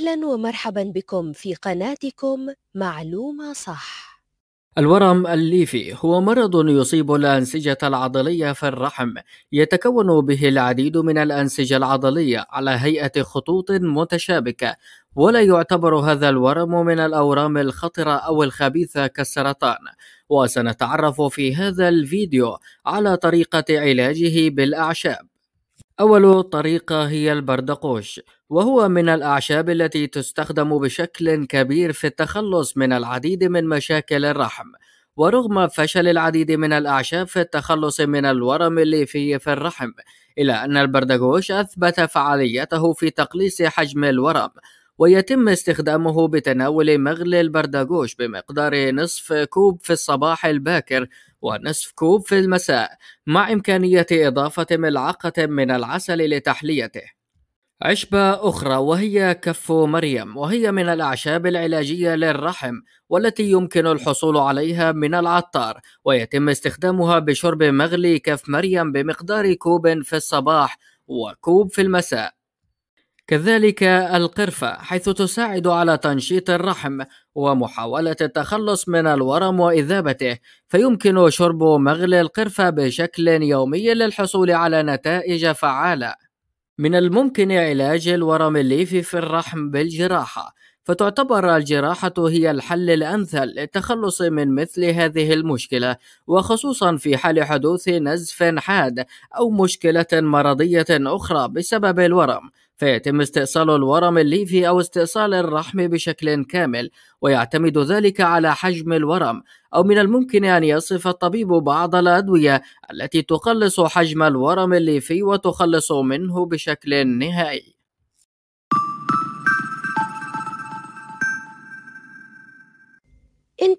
أهلا ومرحبا بكم في قناتكم معلومة صح الورم الليفي هو مرض يصيب الأنسجة العضلية في الرحم يتكون به العديد من الأنسجة العضلية على هيئة خطوط متشابكة ولا يعتبر هذا الورم من الأورام الخطرة أو الخبيثة كالسرطان وسنتعرف في هذا الفيديو على طريقة علاجه بالأعشاب أول طريقة هي البردقوش وهو من الأعشاب التي تستخدم بشكل كبير في التخلص من العديد من مشاكل الرحم ورغم فشل العديد من الأعشاب في التخلص من الورم الليفي في الرحم إلا أن البردقوش أثبت فعاليته في تقليص حجم الورم ويتم استخدامه بتناول مغلي البردقوش بمقدار نصف كوب في الصباح الباكر ونصف كوب في المساء مع إمكانية إضافة ملعقة من العسل لتحليته عشبة أخرى وهي كف مريم وهي من الأعشاب العلاجية للرحم والتي يمكن الحصول عليها من العطار ويتم استخدامها بشرب مغلي كف مريم بمقدار كوب في الصباح وكوب في المساء كذلك القرفة حيث تساعد على تنشيط الرحم ومحاولة التخلص من الورم وإذابته فيمكن شرب مغلي القرفة بشكل يومي للحصول على نتائج فعالة من الممكن علاج الورم الليفي في الرحم بالجراحة فتعتبر الجراحة هي الحل الأمثل للتخلص من مثل هذه المشكلة وخصوصا في حال حدوث نزف حاد أو مشكلة مرضية أخرى بسبب الورم فيتم استئصال الورم الليفي أو استئصال الرحم بشكل كامل ويعتمد ذلك على حجم الورم أو من الممكن أن يصف الطبيب بعض الأدوية التي تقلص حجم الورم الليفي وتخلص منه بشكل نهائي